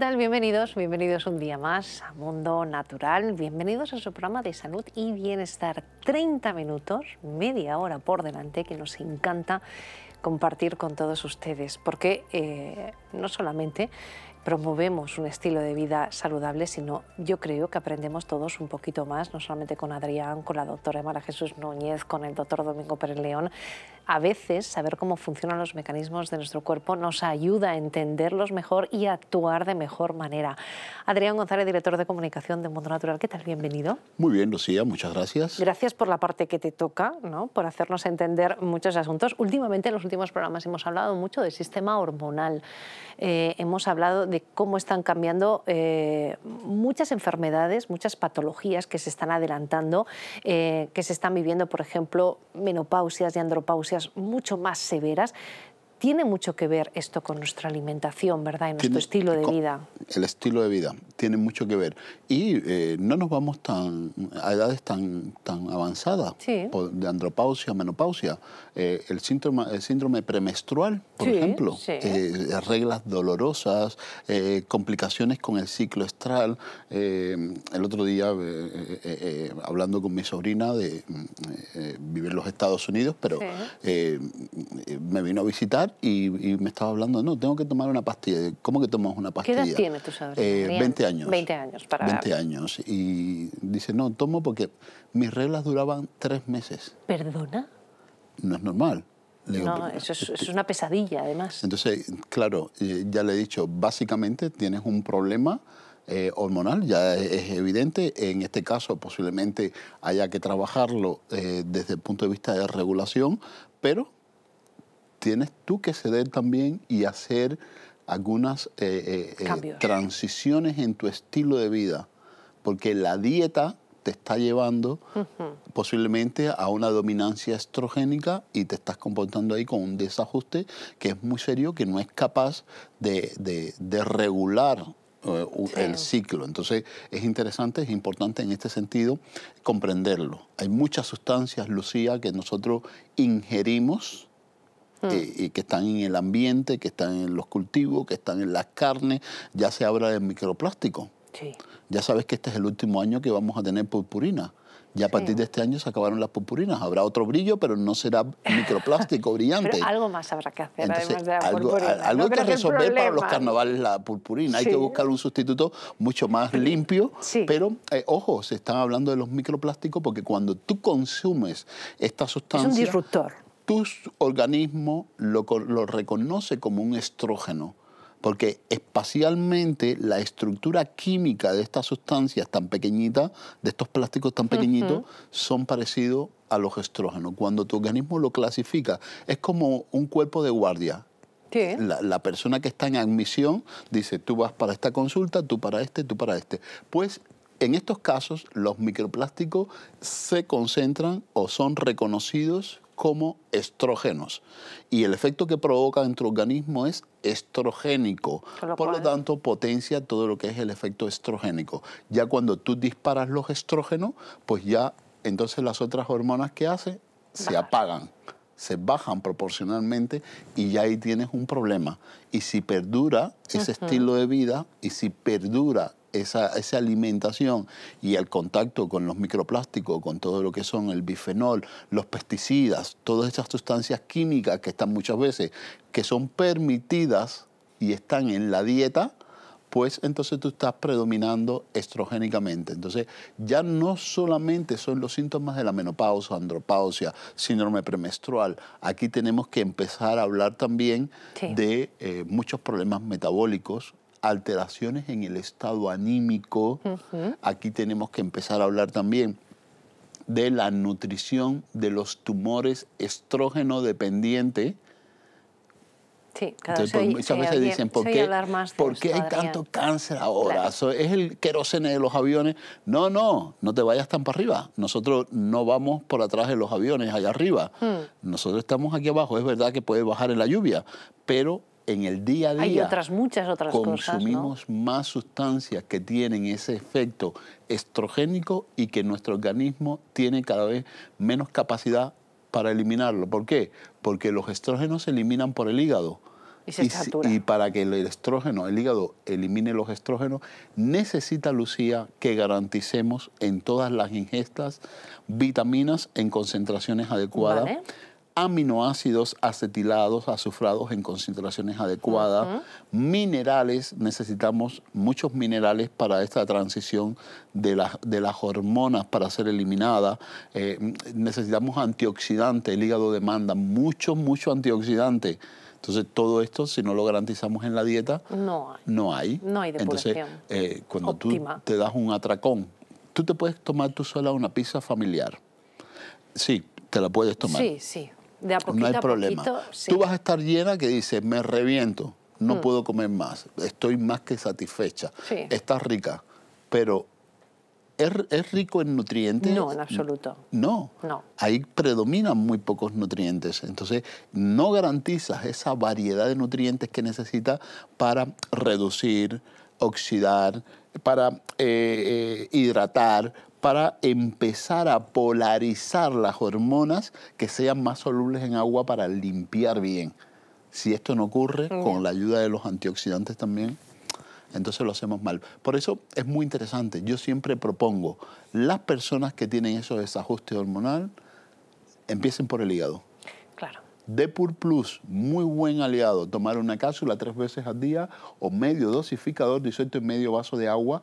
tal? Bienvenidos, bienvenidos un día más a Mundo Natural, bienvenidos a su programa de salud y bienestar. 30 minutos, media hora por delante, que nos encanta compartir con todos ustedes, porque eh, no solamente promovemos un estilo de vida saludable, sino yo creo que aprendemos todos un poquito más, no solamente con Adrián, con la doctora Emara Jesús Núñez, con el doctor Domingo Pérez León. A veces saber cómo funcionan los mecanismos de nuestro cuerpo nos ayuda a entenderlos mejor y actuar de mejor manera. Adrián González, director de comunicación de Mundo Natural, ¿qué tal? Bienvenido. Muy bien, Lucía, muchas gracias. Gracias por la parte que te toca, ¿no? por hacernos entender muchos asuntos. Últimamente, en los últimos programas hemos hablado mucho del sistema hormonal. Eh, hemos hablado de cómo están cambiando eh, muchas enfermedades, muchas patologías que se están adelantando, eh, que se están viviendo, por ejemplo, menopausias y andropausias mucho más severas tiene mucho que ver esto con nuestra alimentación, ¿verdad? Y nuestro estilo de vida. El estilo de vida tiene mucho que ver. Y eh, no nos vamos tan a edades tan, tan avanzadas, de andropausia, menopausia. Eh, el, síndrome, el síndrome premenstrual, por ejemplo, eh, reglas dolorosas, complicaciones con el ciclo estral. el otro día, hablando con mi sobrina, de mm, vivir en los Estados Unidos, pero me vino a visitar y, me estaba hablando, no, tengo que tomar una pastilla. ¿Cómo que tomas una pastilla? ¿Qué edad tienes tú, sabes? 20 años. 20 años, para... 20 años. Y dice, no, tomo porque mis reglas duraban tres meses. ¿Perdona? No es normal. no, eso este es, una pesadilla, además. Entonces, claro, eh, ya le he dicho, básicamente tienes un problema eh, hormonal, ya es, evidente. En este caso, posiblemente haya que trabajarlo eh, desde el punto de vista de regulación, pero tienes tú que ceder también y hacer algunas eh, eh, eh, transiciones en tu estilo de vida, porque la dieta te está llevando posiblemente a una dominancia estrogénica y te estás comportando ahí con un desajuste que es muy serio, que no es capaz de, regular el ciclo. Entonces es interesante, es importante en este sentido comprenderlo. Hay muchas sustancias, Lucía, que nosotros ingerimos Mm. Eh, que están en el ambiente, que están en los cultivos, que están en las carnes. Ya se habla de microplástico. Ya sabes que este es el último año que vamos a tener purpurina. Ya a partir de este año se acabaron las purpurinas. Habrá otro brillo, pero no será microplástico brillante. algo más habrá que hacer, además de algo, purpurina. Algo hay que resolver para los carnavales la purpurina. Hay que buscar un sustituto mucho más limpio. Pero, eh, ojo, se están hablando de los microplásticos porque cuando tú consumes esta sustancia... Es un disruptor tu organismo lo, reconoce como un estrógeno, porque espacialmente la estructura química de estas sustancias tan pequeñitas, de estos plásticos tan pequeñitos, son parecidos a los estrógenos. Cuando tu organismo lo clasifica, es como un cuerpo de guardia. La, la, persona que está en admisión dice, tú vas para esta consulta, tú para este, tú para este. Pues en estos casos los microplásticos se concentran o son reconocidos como estrógenos. Y el efecto que provoca en tu organismo es estrogénico. Por lo tanto, potencia todo lo que es el efecto estrogénico. Ya cuando tú disparas los estrógenos, pues ya entonces las otras hormonas que hace se apagan se bajan proporcionalmente y ya ahí tienes un problema. Y si perdura ese estilo de vida y si perdura esa, esa, alimentación y el contacto con los microplásticos, con todo lo que son el bifenol, los pesticidas, todas esas sustancias químicas que están muchas veces, que son permitidas y están en la dieta, pues entonces tú estás predominando estrogénicamente. Entonces ya no solamente son los síntomas de la menopausa, andropausia, síndrome premenstrual, aquí tenemos que empezar a hablar también de eh, muchos problemas metabólicos alteraciones en el estado anímico. Aquí tenemos que empezar a hablar también de la nutrición de los tumores estrógeno dependiente. Sí, Cada vez muchas veces dicen, ¿por qué, hay tanto cáncer ahora? ¿Es el querosene de los aviones? No, no, no te vayas tan para arriba. Nosotros no vamos por atrás de los aviones, allá arriba. Hmm. Nosotros estamos aquí abajo. Es verdad que puede bajar en la lluvia, pero en el día a día consumimos más sustancias que tienen ese efecto estrogénico y que nuestro organismo tiene cada vez menos capacidad para eliminarlo. ¿Por qué? Porque los estrógenos se eliminan por el hígado. Y, para que el estrógeno, el hígado elimine los estrógenos, necesita, Lucía, que garanticemos en todas las ingestas vitaminas en concentraciones adecuadas. Vale aminoácidos acetilados, azufrados en concentraciones adecuadas, minerales, necesitamos muchos minerales para esta transición de, la, de las hormonas para ser eliminada eh, necesitamos antioxidantes, el hígado demanda mucho, mucho antioxidante. Entonces, todo esto, si no lo garantizamos en la dieta, no hay. No hay. Entonces, eh, cuando tú te das un atracón, tú te puedes tomar tú sola una pizza familiar. Sí, te la puedes tomar. Sí, sí. De no hay problema. Tú vas a estar llena que dices, me reviento, no mm. puedo comer más, estoy más que satisfecha, estás rica, pero ¿es, ¿es, rico en nutrientes? No, en absoluto. No. no. Ahí predominan muy pocos nutrientes, entonces no garantizas esa variedad de nutrientes que necesitas para reducir, oxidar, para eh, eh, hidratar, para empezar a polarizar las hormonas que sean más solubles en agua para limpiar bien. Si esto no ocurre, con la ayuda de los antioxidantes también, entonces lo hacemos mal. Por eso es muy interesante. Yo siempre propongo, las personas que tienen esos desajustes hormonal, empiecen por el hígado. Depur Plus, muy buen aliado. Tomar una cápsula tres veces al día o medio dosificador 18 y medio vaso de agua.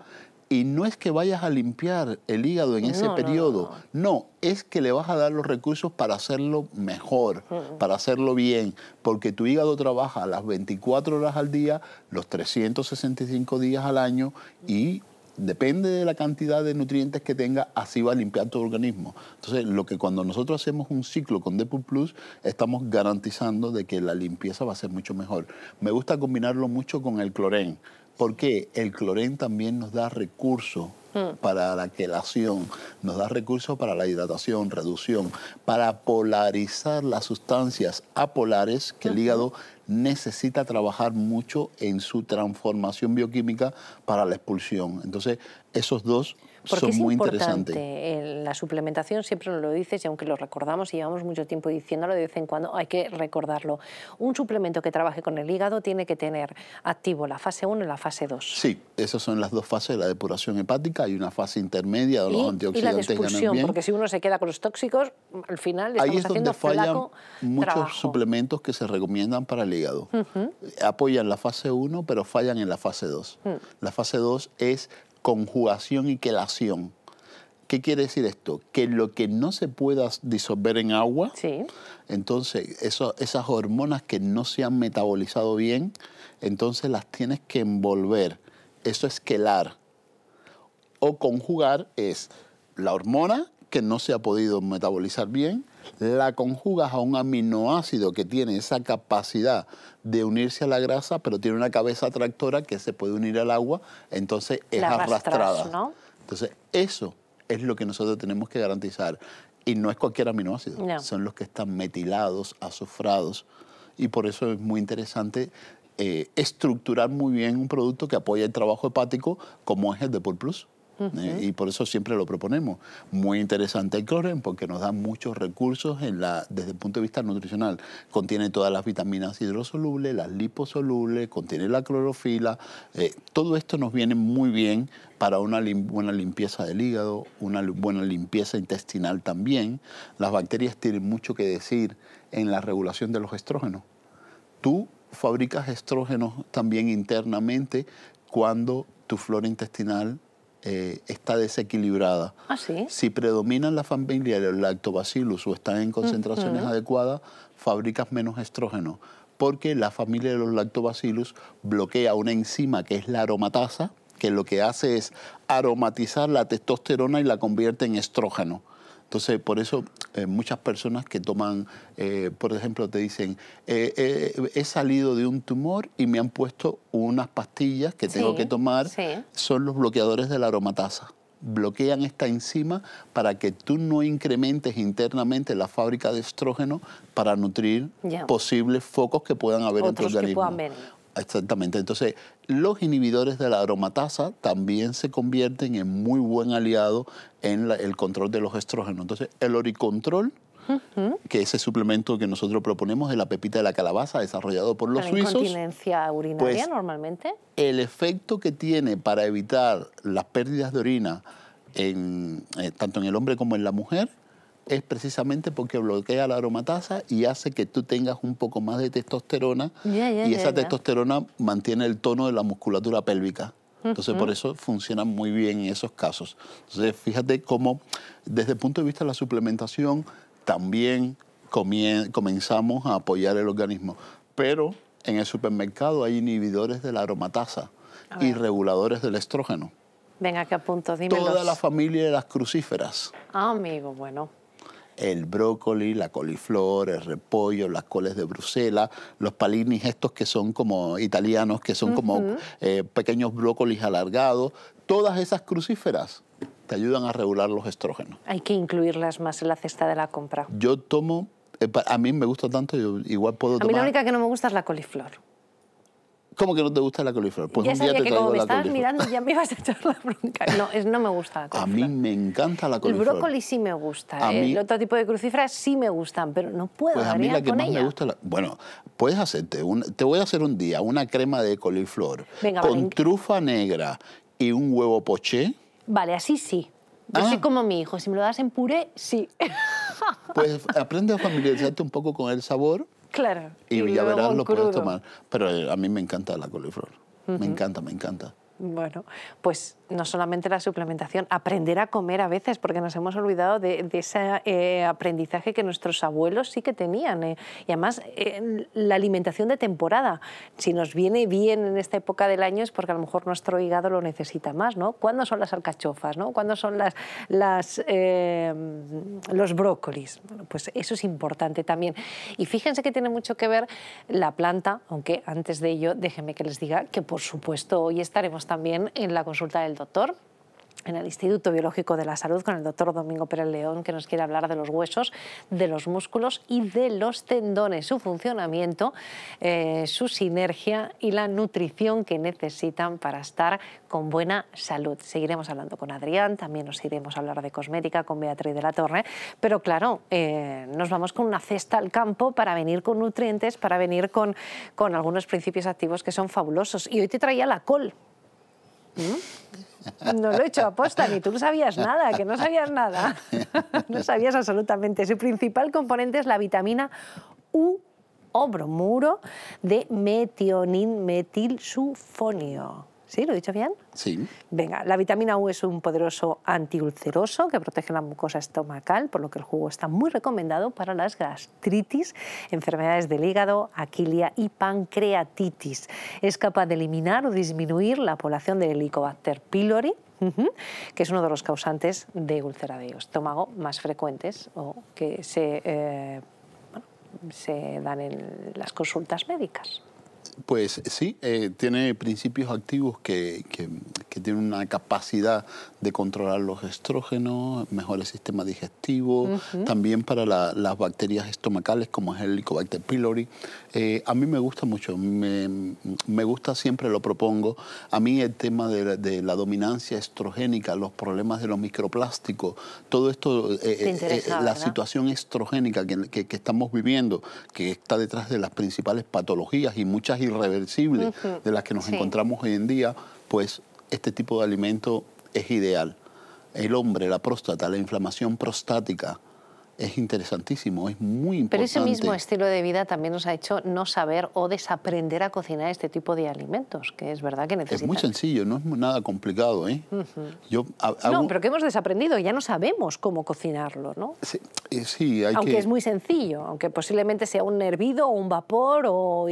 Y no es que vayas a limpiar el hígado en ese periodo, no, es que le vas a dar los recursos para hacerlo mejor, mm, mm. para hacerlo bien, porque tu hígado trabaja las 24 horas al día, los 365 días al año y depende de la cantidad de nutrientes que tenga, así va a limpiar tu organismo. Entonces, lo que cuando nosotros hacemos un ciclo con Depul Plus, estamos garantizando de que la limpieza va a ser mucho mejor. Me gusta combinarlo mucho con el clorén, porque el clorén también nos da recursos mm. para la quelación, nos da recursos para la hidratación, reducción, para polarizar las sustancias apolares que el hígado necesita trabajar mucho en su transformación bioquímica para la expulsión. Entonces, esos dos porque es muy importante la suplementación, siempre nos lo dices y aunque lo recordamos y llevamos mucho tiempo diciéndolo de vez en cuando, hay que recordarlo. Un suplemento que trabaje con el hígado tiene que tener activo la fase 1 y la fase 2. Sí, esas son las dos fases de la depuración hepática y una fase intermedia de los antioxidantes. Y la expulsión, bien. porque si uno se queda con los tóxicos, al final estamos es haciendo donde fallan muchos suplementos que se recomiendan para el hígado. Apoyan la fase 1, pero fallan en la fase 2. Mm. La fase 2 es conjugación y quelación. ¿Qué quiere decir esto? Que lo que no se pueda disolver en agua, entonces esas hormonas que no se han metabolizado bien, entonces las tienes que envolver. Eso es quelar. O conjugar es la hormona que no se ha podido metabolizar bien, la conjugas a un aminoácido que tiene esa capacidad de unirse a la grasa, pero tiene una cabeza tractora que se puede unir al agua, entonces es arrastrada. Entonces, eso es lo que nosotros tenemos que garantizar. Y no es cualquier aminoácido, son los que están metilados, azufrados. Y por eso es muy interesante eh, estructurar muy bien un producto que apoya el trabajo hepático como es el de Plus. ¿eh? Y por eso siempre lo proponemos. Muy interesante el clorem porque nos da muchos recursos desde el punto de vista nutricional. Contiene todas las vitaminas hidrosolubles, las liposolubles, contiene la clorofila. Eh, todo esto nos viene muy bien para una buena limpieza del hígado, una buena limpieza intestinal también. Las bacterias tienen mucho que decir en la regulación de los estrógenos. Tú fabricas estrógenos también internamente cuando tu flora intestinal eh, está desequilibrada. Ah, si predominan familia de los lactobacillus o están en concentraciones adecuadas, fabricas menos estrógeno, porque la familia de los lactobacillus bloquea una enzima que es la aromatasa, que lo que hace es aromatizar la testosterona y la convierte en estrógeno. Entonces, por eso eh, muchas personas que toman, eh, por ejemplo, te dicen, eh, he salido de un tumor y me han puesto unas pastillas que tengo que tomar, son los bloqueadores de la aromatasa bloquean esta enzima para que tú no incrementes internamente la fábrica de estrógeno para nutrir posibles focos que puedan haber en tu organismo. Exactamente. Entonces, los inhibidores de la aromatasa también se convierten en muy buen aliado en el control de los estrógenos. Entonces, el oricontrol, que es el suplemento que nosotros proponemos de la pepita de la calabaza desarrollado por los suizos. incontinencia urinaria pues, normalmente? El efecto que tiene para evitar las pérdidas de orina eh, tanto en el hombre como en la mujer es precisamente porque bloquea la aromatasa y hace que tú tengas un poco más de testosterona y esa testosterona mantiene el tono de la musculatura pélvica. Entonces, por eso funciona muy bien en esos casos. Entonces, fíjate cómo, desde el punto de vista de la suplementación, también comenzamos a apoyar el organismo. Pero en el supermercado hay inhibidores de la aromatasa y reguladores del estrógeno. Venga, que apunto, dime. Toda la familia de las crucíferas. Ah, amigo, bueno el brócoli, la coliflor, el repollo, las coles de Bruselas, los palinis estos que son como italianos, que son como eh, pequeños brócolis alargados, todas esas crucíferas te ayudan a regular los estrógenos. Hay que incluirlas más en la cesta de la compra. Yo tomo, eh, a mí me gusta tanto, yo igual puedo tomar... A mí la única que no me gusta es la coliflor. ¿Cómo que no te gusta la coliflor? Pues ya que como me estabas mirando ya me ibas a echar la bronca. No, no me gusta la coliflor. A mí me encanta la coliflor. El brócoli sí me gusta. ¿eh? Mí... El otro tipo de crucíferas sí me gustan, pero no puedo Pues a mí la que más me gusta... La... Bueno, puedes hacerte... Te voy a hacer un día una crema de coliflor con trufa negra y un huevo poché. Vale, así sí. Yo ah. como mi hijo, si me lo das en puré, sí. Pues aprende a familiarizarte un poco con el sabor Claro. Y, ya verás lo puedes tomar. Pero eh, a mí me encanta la coliflor. Me encanta, me encanta. Bueno, pues no solamente la suplementación, aprender a comer a veces, porque nos hemos olvidado de, ese eh, aprendizaje que nuestros abuelos sí que tenían. Eh, y además, eh, la alimentación de temporada. Si nos viene bien en esta época del año es porque a lo mejor nuestro hígado lo necesita más, ¿no? ¿Cuándo son las alcachofas, no? ¿Cuándo son las, em, los brócolis? pues eso es importante también. Y fíjense que tiene mucho que ver la planta, aunque antes de ello déjenme que les diga que por supuesto hoy estaremos también en la consulta del doctor en el Instituto Biológico de la Salud con el doctor Domingo Pérez León, que nos quiere hablar de los huesos, de los músculos y de los tendones, su funcionamiento, eh, su sinergia y la nutrición que necesitan para estar con buena salud. Seguiremos hablando con Adrián, también nos iremos a hablar de cosmética con Beatriz de la Torre, pero claro, eh, nos vamos con una cesta al campo para venir con nutrientes, para venir con, con algunos principios activos que son fabulosos. Y hoy te traía la col ¿Mm? No lo he hecho aposta, ni tú no sabías nada, que no sabías nada. No sabías absolutamente. Su principal componente es la vitamina U obromuro de metionin metil ¿Sí? ¿Lo he dicho bien? Sí. Venga, la vitamina U es un poderoso antiulceroso que protege la mucosa estomacal, por lo que el jugo está muy recomendado para las gastritis, enfermedades del hígado, aquilia y pancreatitis. Es capaz de eliminar o disminuir la población del Helicobacter pylori, que es uno de los causantes de úlceras de estómago más frecuentes o que se eh, dan en las consultas médicas. Pues sí, eh, tiene principios activos que, que, tienen una capacidad de controlar los estrógenos, mejor el sistema digestivo, también para las bacterias estomacales como es el Helicobacter pylori. Eh, a mí me gusta mucho, me, gusta, siempre lo propongo. A mí el tema de, la dominancia estrogénica, los problemas de los microplásticos, todo esto, eh, la situación estrogénica que, estamos viviendo, que está detrás de las principales patologías y muchas irreversible de las que nos encontramos hoy en día, pues este tipo de alimento es ideal. El hombre, la próstata, la inflamación prostática, es interesantísimo, es muy importante. Pero ese mismo estilo de vida también nos ha hecho no saber o desaprender a cocinar este tipo de alimentos, que es verdad que necesitamos. Es muy sencillo, no es nada complicado. ¿eh? Yo No, pero que hemos desaprendido, ya no sabemos cómo cocinarlo, ¿no? Sí, eh, sí hay Aunque es muy sencillo, aunque posiblemente sea un hervido o un vapor o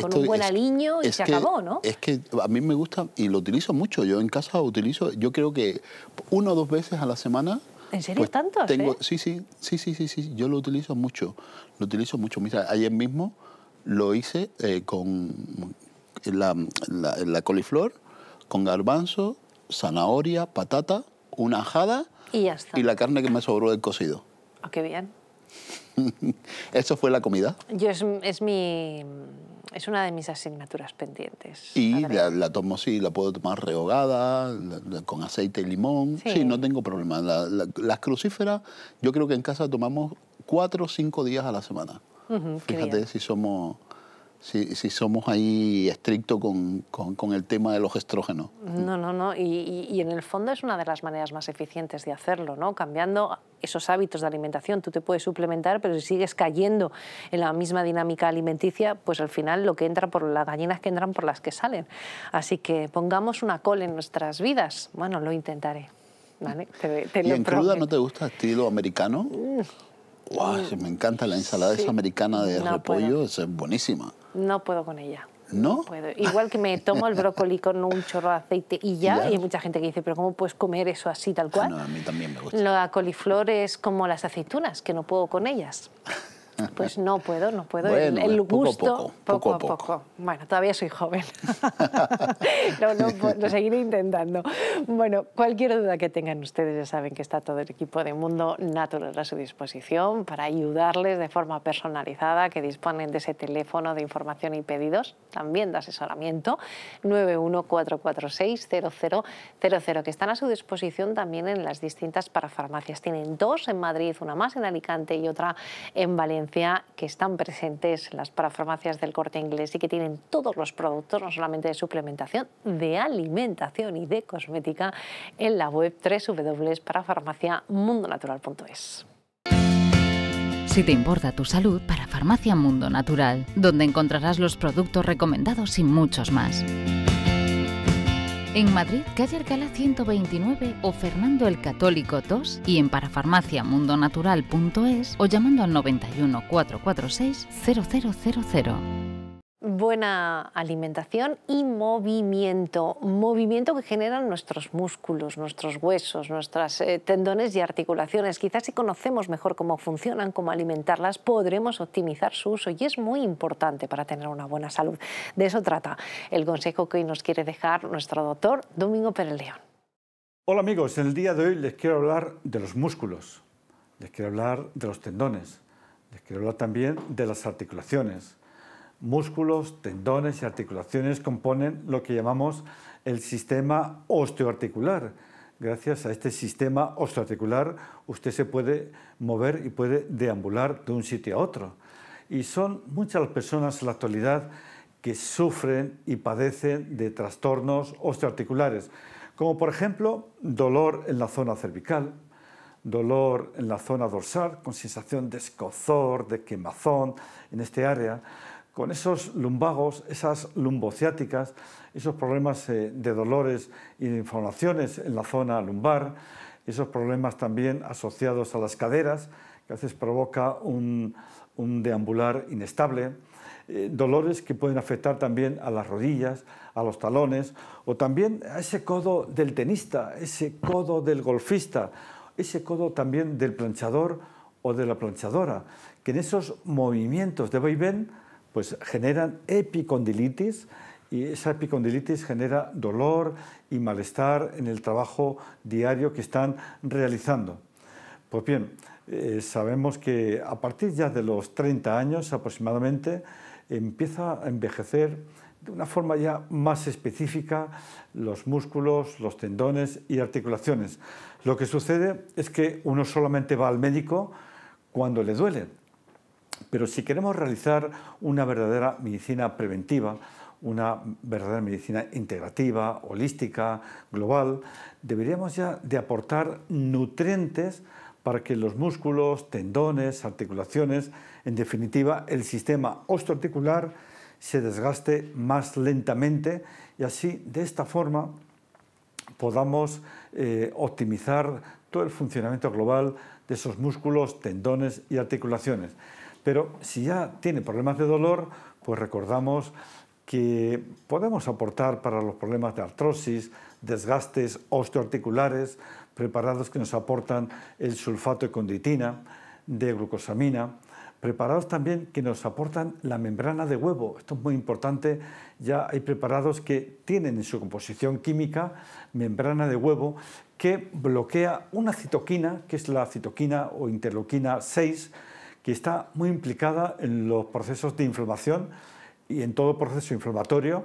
con un buen aliño y se acabó, ¿no? Es que a mí me gusta y lo utilizo mucho, yo en casa utilizo, yo creo que uno o dos veces a la semana ¿En serio pues tantos? sí, sí, sí, sí, sí, sí, yo lo utilizo mucho, lo utilizo mucho. Mira, ayer mismo lo hice eh, con la, coliflor, con garbanzo, zanahoria, patata, una ajada y, y la carne que me sobró del cocido. Ah, qué bien. ¿Eso fue la comida? Yo es, es, mi, es una de mis asignaturas pendientes. Y la, tomo, sí, la puedo tomar rehogada, con aceite y limón. Sí, no tengo problema. las crucíferas, yo creo que en casa tomamos cuatro o cinco días a la semana. Fíjate si somos si, somos ahí estrictos con, con, el tema de los estrógenos. No, no, no. Y, y, en el fondo es una de las maneras más eficientes de hacerlo, ¿no? Cambiando esos hábitos de alimentación. Tú te puedes suplementar, pero si sigues cayendo en la misma dinámica alimenticia, pues al final lo que entra por las gallinas que entran por las que salen. Así que pongamos una col en nuestras vidas. Bueno, lo intentaré. ¿Vale? Te, ¿Y en cruda no te gusta estilo americano? Mm. ¡Guau! me encanta la ensalada esa americana de repollo, es buenísima. No puedo con ella. ¿No? Igual que me tomo el brócoli con un chorro de aceite y ya, y hay mucha gente que dice, pero ¿cómo puedes comer eso así, tal cual? Ah, no, a mí también me gusta. La coliflor es como las aceitunas, que no puedo con ellas. Pues no puedo, no puedo. el, eh, poco gusto, a poco, a poco. Bueno, todavía soy joven. no, no, lo seguiré intentando. Bueno, cualquier duda que tengan ustedes, ya saben que está todo el equipo de Mundo Natural a su disposición para ayudarles de forma personalizada, que disponen de ese teléfono de información y pedidos, también de asesoramiento, 914460000, que están a su disposición también en las distintas parafarmacias. Tienen dos en Madrid, una más en Alicante y otra en Valencia que están presentes las parafarmacias del corte inglés y que tienen todos los productos, no solamente de suplementación, de alimentación y de cosmética, en la web www.parafarmaciamundonatural.es. Si te importa tu salud, para Farmacia Mundo Natural, donde encontrarás los productos recomendados y muchos más. En Madrid, calle Alcalá 129 o Fernando el Católico 2 y en parafarmaciamundonatural.es o llamando al 91 446 0000 buena alimentación y movimiento, movimiento que generan nuestros músculos, nuestros huesos, nuestras eh, tendones y articulaciones. Quizás si conocemos mejor cómo funcionan, cómo alimentarlas, podremos optimizar su uso y es muy importante para tener una buena salud. De eso trata el consejo que hoy nos quiere dejar nuestro doctor Domingo Pérez León. Hola amigos, en el día de hoy les quiero hablar de los músculos, les quiero hablar de los tendones, les quiero hablar también de las articulaciones músculos, tendones y articulaciones componen lo que llamamos el sistema osteoarticular. Gracias a este sistema osteoarticular usted se puede mover y puede deambular de un sitio a otro. Y son muchas las personas en la actualidad que sufren y padecen de trastornos osteoarticulares, como por ejemplo dolor en la zona cervical, dolor en la zona dorsal, con sensación de escozor, de quemazón en este área, con esos lumbagos, esas lumbociáticas, esos problemas eh, de dolores y de inflamaciones en la zona lumbar, esos problemas también asociados a las caderas, que a veces provoca un, deambular inestable, eh, dolores que pueden afectar también a las rodillas, a los talones, o también a ese codo del tenista, ese codo del golfista, ese codo también del planchador o de la planchadora, que en esos movimientos de vaivén pues generan epicondilitis y esa epicondilitis genera dolor y malestar en el trabajo diario que están realizando. Pues bien, eh, sabemos que a partir ya de los 30 años aproximadamente empieza a envejecer de una forma ya más específica los músculos, los tendones y articulaciones. Lo que sucede es que uno solamente va al médico cuando le duele pero si queremos realizar una verdadera medicina preventiva, una verdadera medicina integrativa, holística, global, deberíamos ya de aportar nutrientes para que los músculos, tendones, articulaciones, en definitiva el sistema osteoarticular se desgaste más lentamente y así de esta forma podamos eh, optimizar todo el funcionamiento global de esos músculos, tendones y articulaciones. Pero si ya tiene problemas de dolor, pues recordamos que podemos aportar para los problemas de artrosis, desgastes osteoarticulares, preparados que nos aportan el sulfato de conditina, de glucosamina, preparados también que nos aportan la membrana de huevo. Esto es muy importante, ya hay preparados que tienen en su composición química membrana de huevo que bloquea una citoquina, que es la citoquina o interloquina 6, que está muy implicada en los procesos de inflamación y en todo proceso inflamatorio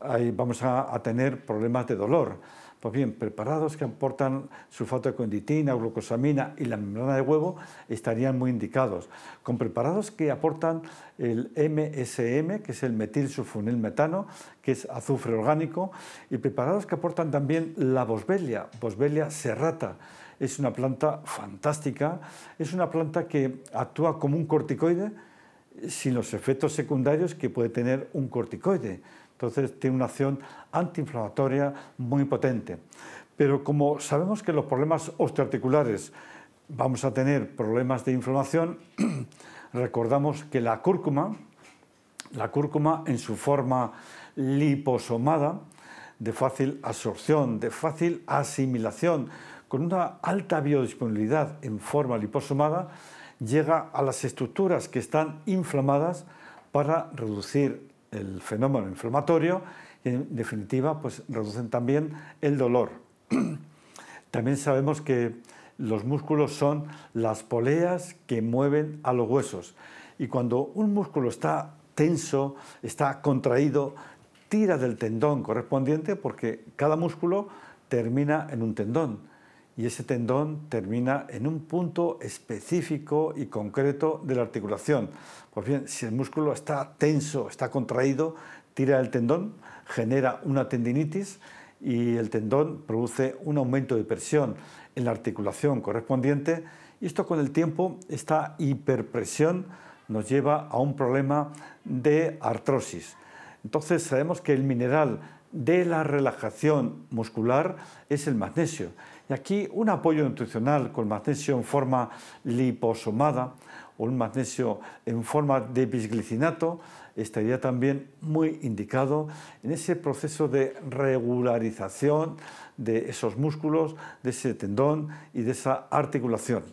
ahí vamos a, tener problemas de dolor. Pues bien, preparados que aportan sulfato de conditina, glucosamina y la membrana de huevo estarían muy indicados. Con preparados que aportan el MSM, que es el metil metano que es azufre orgánico, y preparados que aportan también la bosbelia, bosbelia serrata, es una planta fantástica, es una planta que actúa como un corticoide sin los efectos secundarios que puede tener un corticoide. Entonces tiene una acción antiinflamatoria muy potente. Pero como sabemos que los problemas osteoarticulares vamos a tener problemas de inflamación, recordamos que la cúrcuma, la cúrcuma en su forma liposomada, de fácil absorción, de fácil asimilación, con una alta biodisponibilidad en forma liposomada, llega a las estructuras que están inflamadas para reducir el fenómeno inflamatorio y en definitiva pues reducen también el dolor. También sabemos que los músculos son las poleas que mueven a los huesos y cuando un músculo está tenso, está contraído, tira del tendón correspondiente porque cada músculo termina en un tendón y ese tendón termina en un punto específico y concreto de la articulación. Pues bien, si el músculo está tenso, está contraído, tira el tendón, genera una tendinitis y el tendón produce un aumento de presión en la articulación correspondiente y esto con el tiempo, esta hiperpresión nos lleva a un problema de artrosis. Entonces sabemos que el mineral de la relajación muscular es el magnesio y aquí un apoyo nutricional con magnesio en forma liposomada o un magnesio en forma de bisglicinato estaría también muy indicado en ese proceso de regularización de esos músculos, de ese tendón y de esa articulación.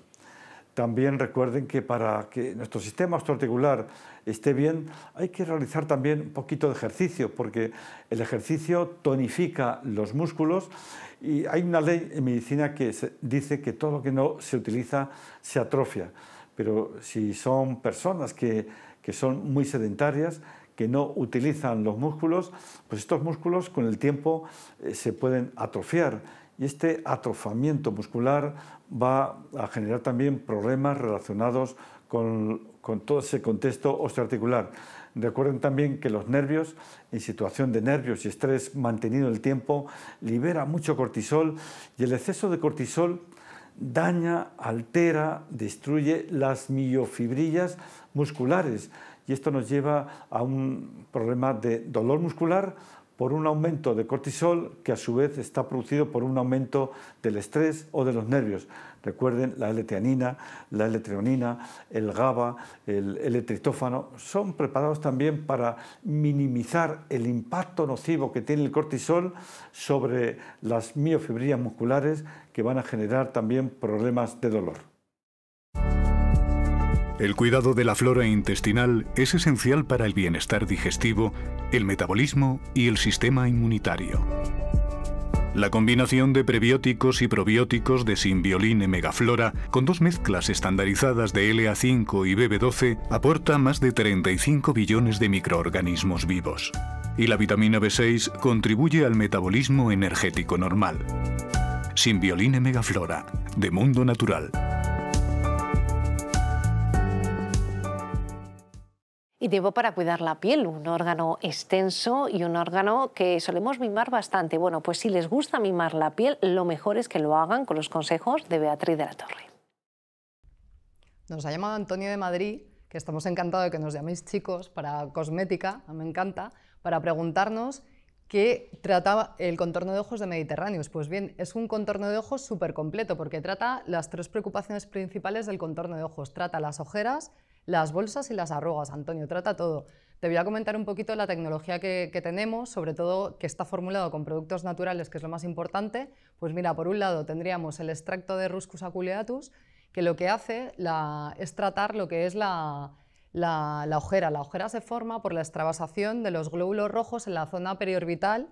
También recuerden que para que nuestro sistema osteoarticular esté bien, hay que realizar también un poquito de ejercicio, porque el ejercicio tonifica los músculos y hay una ley en medicina que dice que todo lo que no se utiliza se atrofia, pero si son personas que, que son muy sedentarias, que no utilizan los músculos, pues estos músculos con el tiempo eh, se pueden atrofiar y este atrofamiento muscular va a generar también problemas relacionados con, con todo ese contexto osteoarticular. Recuerden también que los nervios, en situación de nervios y estrés mantenido el tiempo, libera mucho cortisol y el exceso de cortisol daña, altera, destruye las miofibrillas musculares y esto nos lleva a un problema de dolor muscular, por un aumento de cortisol que a su vez está producido por un aumento del estrés o de los nervios. Recuerden la l la l el GABA, el l son preparados también para minimizar el impacto nocivo que tiene el cortisol sobre las miofibrillas musculares que van a generar también problemas de dolor. El cuidado de la flora intestinal es esencial para el bienestar digestivo, el metabolismo y el sistema inmunitario. La combinación de prebióticos y probióticos de Simbioline Megaflora con dos mezclas estandarizadas de LA5 y BB12 aporta más de 35 billones de microorganismos vivos. Y la vitamina B6 contribuye al metabolismo energético normal. Simbioline Megaflora, de Mundo Natural. y tiempo para cuidar la piel, un órgano extenso y un órgano que solemos mimar bastante. Bueno, pues si les gusta mimar la piel, lo mejor es que lo hagan con los consejos de Beatriz de la Torre. Nos ha llamado Antonio de Madrid, que estamos encantados de que nos llaméis chicos para cosmética, me encanta, para preguntarnos qué trata el contorno de ojos de Mediterráneos. Pues bien, es un contorno de ojos súper completo porque trata las tres preocupaciones principales del contorno de ojos. Trata las ojeras, las bolsas y las arrugas. Antonio, trata todo. Te voy a comentar un poquito la tecnología que, tenemos, sobre todo que está formulado con productos naturales, que es lo más importante. Pues mira, por un lado tendríamos el extracto de Ruscus aculeatus, que lo que hace es tratar lo que es la, ojera. La ojera se forma por la extravasación de los glóbulos rojos en la zona periorbital,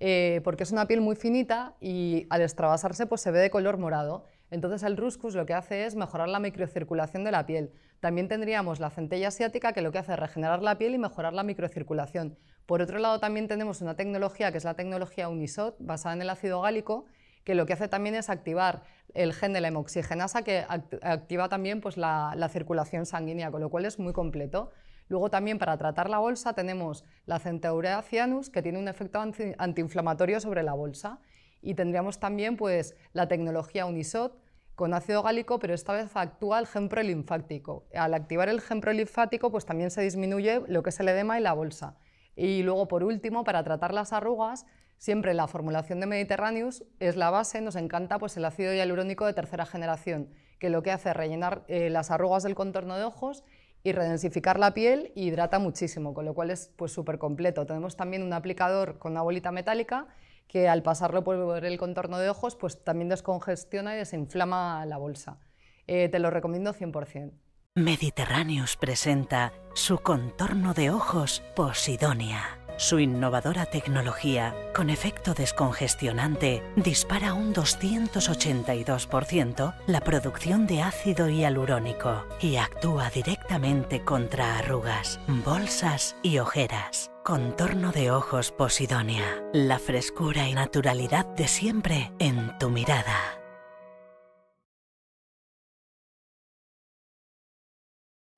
eh, porque es una piel muy finita y al extravasarse pues, se ve de color morado. Entonces el Ruscus lo que hace es mejorar la microcirculación de la piel. También tendríamos la centella asiática que lo que hace es regenerar la piel y mejorar la microcirculación. Por otro lado también tenemos una tecnología que es la tecnología Unisot basada en el ácido gálico que lo que hace también es activar el gen de la hemoxigenasa que activa también pues, la, circulación sanguínea, con lo cual es muy completo. Luego también para tratar la bolsa tenemos la centaurea cianus, que tiene un efecto antiinflamatorio sobre la bolsa. Y tendríamos también pues, la tecnología Unisot con ácido gálico, pero esta vez actúa el gen prolinfático. Al activar el gen prolinfático, pues también se disminuye lo que es el edema y la bolsa. Y luego, por último, para tratar las arrugas, siempre la formulación de Mediterráneos es la base, nos encanta pues, el ácido hialurónico de tercera generación, que lo que hace es rellenar eh, las arrugas del contorno de ojos y redensificar la piel y hidrata muchísimo, con lo cual es súper pues, completo. Tenemos también un aplicador con una bolita metálica que al pasarlo por el contorno de ojos, pues también descongestiona y desinflama la bolsa. Eh, te lo recomiendo 100%. Mediterráneos presenta su contorno de ojos Posidonia su innovadora tecnología, con efecto descongestionante, dispara un 282% la producción de ácido hialurónico y actúa directamente contra arrugas, bolsas y ojeras. Contorno de ojos Posidonia, la frescura y naturalidad de siempre en tu mirada.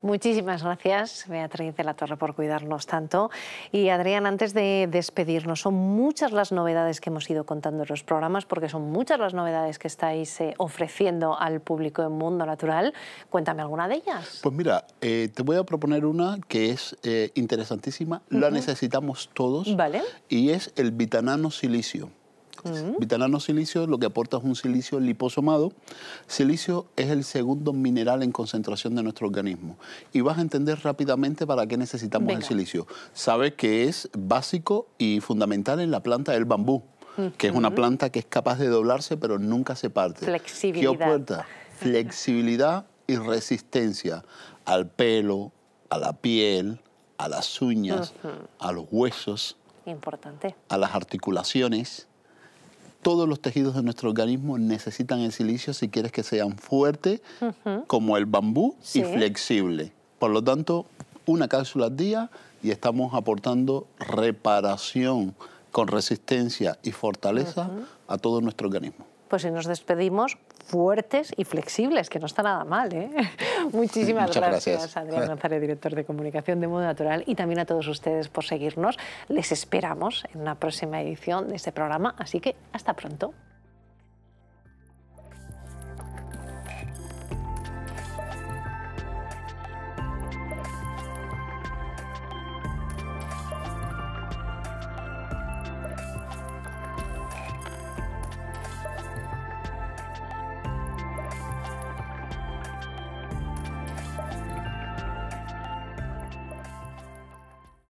Muchísimas gracias, Beatriz de la Torre, por cuidarnos tanto. Y Adrián, antes de despedirnos, son muchas las novedades que hemos ido contando en los programas, porque son muchas las novedades que estáis eh, ofreciendo al público en Mundo Natural. Cuéntame alguna de ellas. Pues mira, eh, te voy a proponer una que es eh, interesantísima, la necesitamos todos, ¿Vale? y es el vitanano silicio silicio lo que aporta es un silicio liposomado. Silicio es el segundo mineral en concentración de nuestro organismo. Y vas a entender rápidamente para qué necesitamos el silicio. Sabes que es básico y fundamental en la planta del bambú, que es una planta que es capaz de doblarse pero nunca se parte. Flexibilidad. ¿Qué aporta? Flexibilidad y resistencia al pelo, a la piel, a las uñas, a los huesos. Importante. A las articulaciones todos los tejidos de nuestro organismo necesitan el silicio si quieres que sean fuertes, como el bambú, y flexible. Por lo tanto, una cápsula al día y estamos aportando reparación con resistencia y fortaleza a todo nuestro organismo pues si nos despedimos fuertes y flexibles, que no está nada mal. ¿eh? Muchísimas gracias, Adrián González, director de comunicación de Mundo Natural, y también a todos ustedes por seguirnos. Les esperamos en una próxima edición de este programa, así que hasta pronto.